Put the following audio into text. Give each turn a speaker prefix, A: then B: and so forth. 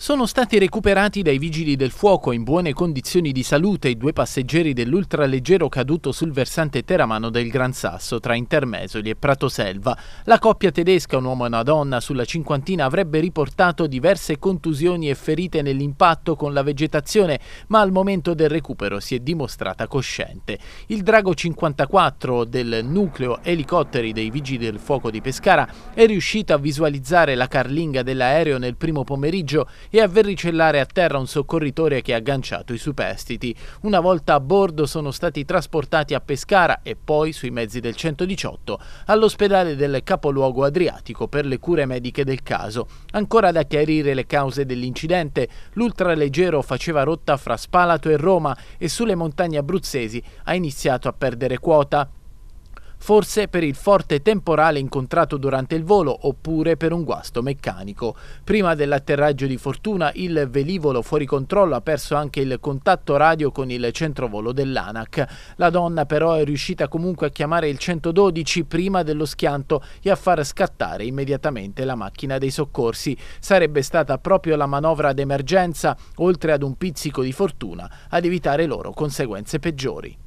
A: Sono stati recuperati dai vigili del fuoco in buone condizioni di salute i due passeggeri dell'ultraleggero caduto sul versante teramano del Gran Sasso tra Intermesoli e Pratoselva. La coppia tedesca, un uomo e una donna, sulla cinquantina avrebbe riportato diverse contusioni e ferite nell'impatto con la vegetazione, ma al momento del recupero si è dimostrata cosciente. Il Drago 54 del nucleo elicotteri dei vigili del fuoco di Pescara è riuscito a visualizzare la carlinga dell'aereo nel primo pomeriggio e a verricellare a terra un soccorritore che ha agganciato i superstiti. Una volta a bordo sono stati trasportati a Pescara e poi sui mezzi del 118 all'ospedale del capoluogo adriatico per le cure mediche del caso. Ancora da chiarire le cause dell'incidente, l'ultraleggero faceva rotta fra Spalato e Roma e sulle montagne abruzzesi ha iniziato a perdere quota forse per il forte temporale incontrato durante il volo oppure per un guasto meccanico. Prima dell'atterraggio di fortuna il velivolo fuori controllo ha perso anche il contatto radio con il centrovolo dell'ANAC. La donna però è riuscita comunque a chiamare il 112 prima dello schianto e a far scattare immediatamente la macchina dei soccorsi. Sarebbe stata proprio la manovra d'emergenza, oltre ad un pizzico di fortuna, ad evitare loro conseguenze peggiori.